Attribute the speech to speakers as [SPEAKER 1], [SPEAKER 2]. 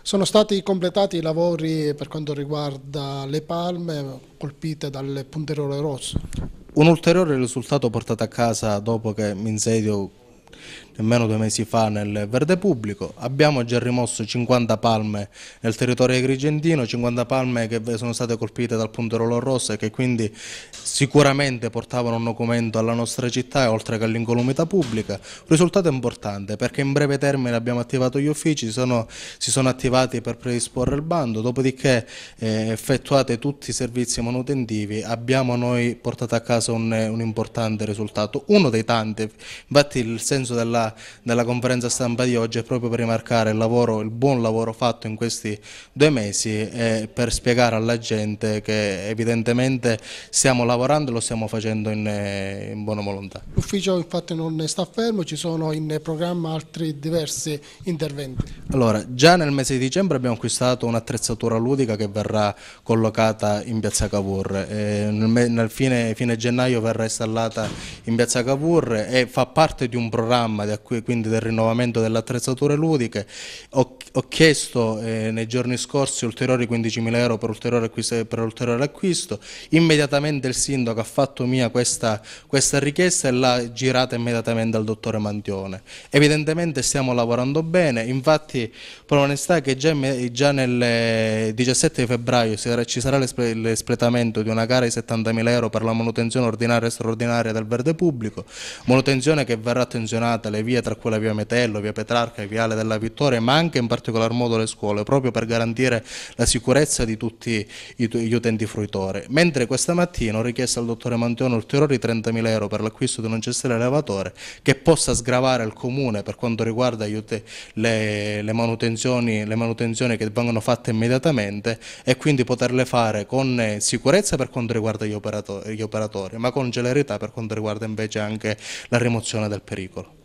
[SPEAKER 1] Sono stati completati i lavori per quanto riguarda le palme colpite dal punterole rosso.
[SPEAKER 2] Un ulteriore risultato portato a casa dopo che mi insedio nemmeno due mesi fa nel verde pubblico. Abbiamo già rimosso 50 palme nel territorio agrigentino, 50 palme che sono state colpite dal punterolo Rosso e che quindi sicuramente portavano un documento alla nostra città oltre che all'incolumità pubblica. Un risultato importante perché in breve termine abbiamo attivato gli uffici, sono, si sono attivati per predisporre il bando, dopodiché eh, effettuate tutti i servizi manutentivi abbiamo noi portato a casa un, un importante risultato, uno dei tanti, infatti il senso della dalla, conferenza stampa di oggi è proprio per rimarcare il, lavoro, il buon lavoro fatto in questi due mesi e per spiegare alla gente che evidentemente stiamo lavorando e lo stiamo facendo in, eh, in buona volontà.
[SPEAKER 1] L'ufficio infatti non sta fermo, ci sono in programma altri diversi interventi.
[SPEAKER 2] Allora, già nel mese di dicembre abbiamo acquistato un'attrezzatura ludica che verrà collocata in piazza Cavour. Eh, nel, nel fine, fine gennaio verrà installata in piazza Cavour e fa parte di un programma e quindi del rinnovamento delle attrezzature ludiche. Ho, ho chiesto eh, nei giorni scorsi ulteriori 15.000 euro per ulteriore, acquisto, per ulteriore, acquisto, immediatamente il sindaco ha fatto mia questa, questa richiesta e l'ha girata immediatamente al dottore Mantione. Evidentemente stiamo lavorando bene, infatti per onestà che già, già nel 17 febbraio ci sarà l'espletamento di una gara di 70.000 euro per la manutenzione ordinaria e straordinaria del verde pubblico, manutenzione che verrà attenzionata alle vie tra cui la via Metello, via Petrarca e viale della Vittoria, ma anche in particolar modo le scuole, proprio per garantire la sicurezza di tutti gli utenti fruitori. Mentre questa mattina ho richiesto al dottore Manteone ulteriori 30.000 euro per l'acquisto di un cestella elevatore che possa sgravare il comune per quanto riguarda le, le, manutenzioni, le manutenzioni che vengono fatte immediatamente e quindi poterle fare con sicurezza per quanto riguarda gli operatori, gli operatori ma con celerità per quanto riguarda invece anche la rimozione del pericolo.